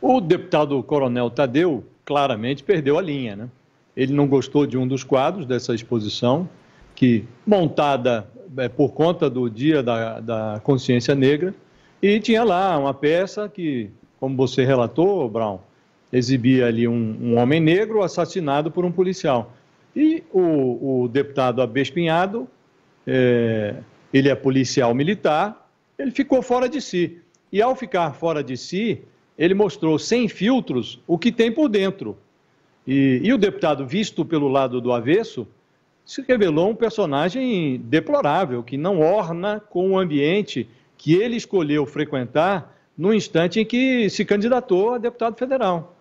O deputado Coronel Tadeu claramente perdeu a linha, né? Ele não gostou de um dos quadros dessa exposição, que montada é, por conta do Dia da, da Consciência Negra, e tinha lá uma peça que, como você relatou, Brown, exibia ali um, um homem negro assassinado por um policial. E o, o deputado Abespinhado, é, ele é policial militar, ele ficou fora de si. E ao ficar fora de si, ele mostrou sem filtros o que tem por dentro. E, e o deputado, visto pelo lado do avesso, se revelou um personagem deplorável, que não orna com o ambiente que ele escolheu frequentar no instante em que se candidatou a deputado federal.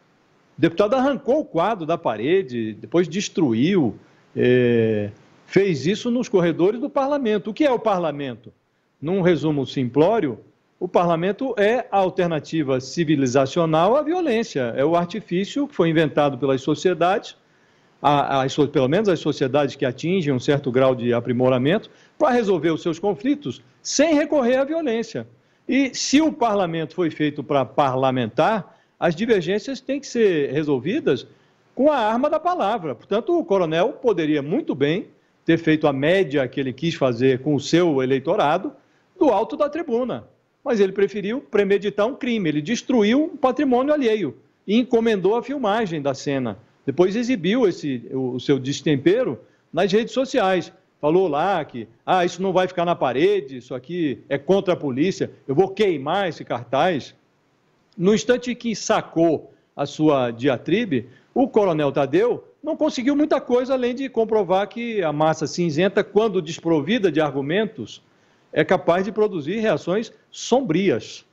O deputado arrancou o quadro da parede, depois destruiu, é, fez isso nos corredores do parlamento. O que é o parlamento? Num resumo simplório, o parlamento é a alternativa civilizacional à violência, é o artifício que foi inventado pelas sociedades, pelo menos as sociedades que atingem um certo grau de aprimoramento, para resolver os seus conflitos sem recorrer à violência. E se o parlamento foi feito para parlamentar, as divergências têm que ser resolvidas com a arma da palavra. Portanto, o coronel poderia muito bem ter feito a média que ele quis fazer com o seu eleitorado do alto da tribuna mas ele preferiu premeditar um crime. Ele destruiu um patrimônio alheio e encomendou a filmagem da cena. Depois exibiu esse, o seu destempero nas redes sociais. Falou lá que ah, isso não vai ficar na parede, isso aqui é contra a polícia, eu vou queimar esse cartaz. No instante que sacou a sua diatribe, o coronel Tadeu não conseguiu muita coisa além de comprovar que a massa cinzenta, quando desprovida de argumentos, é capaz de produzir reações sombrias.